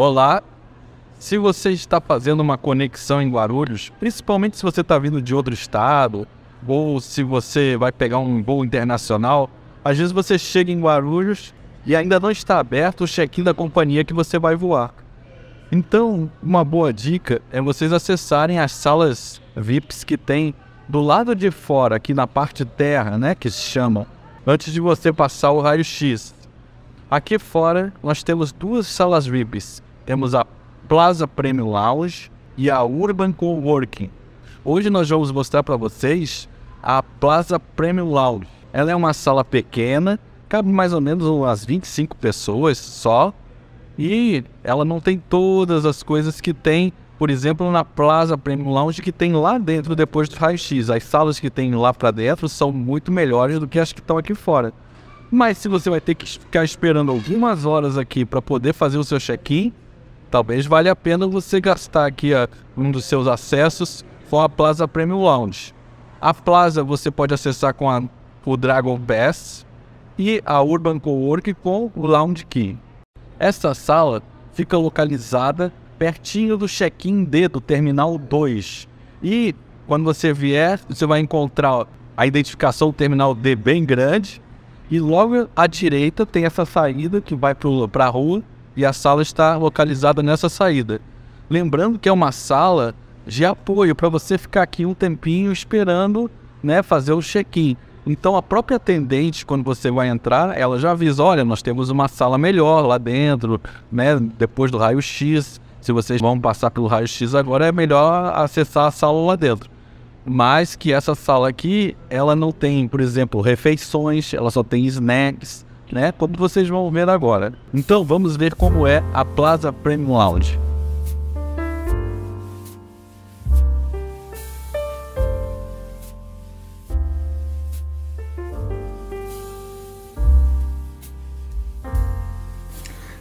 Olá! Se você está fazendo uma conexão em Guarulhos, principalmente se você está vindo de outro estado, ou se você vai pegar um voo internacional, às vezes você chega em Guarulhos e ainda não está aberto o check-in da companhia que você vai voar. Então, uma boa dica é vocês acessarem as salas VIPs que tem do lado de fora, aqui na parte terra, né, que se chama, antes de você passar o raio-x. Aqui fora, nós temos duas salas VIPs. Temos a Plaza Premium Lounge e a Urban Coworking. Hoje nós vamos mostrar para vocês a Plaza Premium Lounge. Ela é uma sala pequena, cabe mais ou menos umas 25 pessoas só. E ela não tem todas as coisas que tem, por exemplo, na Plaza Premium Lounge que tem lá dentro depois do raio-x. As salas que tem lá para dentro são muito melhores do que as que estão aqui fora. Mas se você vai ter que ficar esperando algumas horas aqui para poder fazer o seu check-in, Talvez valha a pena você gastar aqui ó, um dos seus acessos com a Plaza Premium Lounge. A Plaza você pode acessar com a, o Dragon Pass e a Urban Cowork com o Lounge Key. Essa sala fica localizada pertinho do check-in D do Terminal 2. E quando você vier, você vai encontrar a identificação do Terminal D bem grande. E logo à direita tem essa saída que vai para a rua e a sala está localizada nessa saída. Lembrando que é uma sala de apoio para você ficar aqui um tempinho esperando, né, fazer o check-in. Então a própria atendente, quando você vai entrar, ela já avisa: olha, nós temos uma sala melhor lá dentro, né? Depois do raio-x. Se vocês vão passar pelo raio-x agora, é melhor acessar a sala lá dentro. Mas que essa sala aqui, ela não tem, por exemplo, refeições, ela só tem snacks, né? Como vocês vão ver agora. Então vamos ver como é a Plaza Premium Lounge.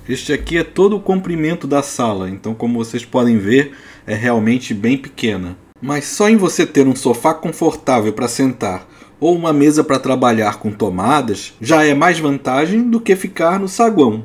Este aqui é todo o comprimento da sala, então como vocês podem ver, é realmente bem pequena. Mas só em você ter um sofá confortável para sentar, ou uma mesa para trabalhar com tomadas já é mais vantagem do que ficar no saguão.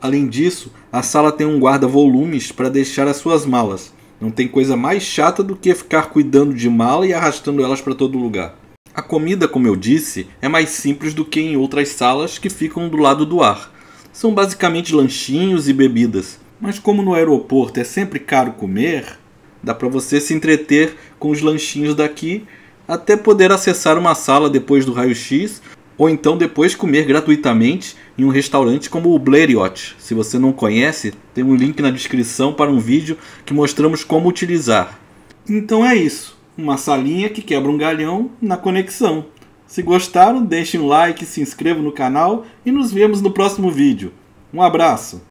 Além disso, a sala tem um guarda-volumes para deixar as suas malas. Não tem coisa mais chata do que ficar cuidando de mala e arrastando elas para todo lugar. A comida, como eu disse, é mais simples do que em outras salas que ficam do lado do ar. São basicamente lanchinhos e bebidas. Mas como no aeroporto é sempre caro comer, dá para você se entreter com os lanchinhos daqui até poder acessar uma sala depois do raio-x ou então depois comer gratuitamente em um restaurante como o Bleriot. Se você não conhece, tem um link na descrição para um vídeo que mostramos como utilizar. Então é isso, uma salinha que quebra um galhão na conexão. Se gostaram, deixem um like, se inscrevam no canal e nos vemos no próximo vídeo. Um abraço!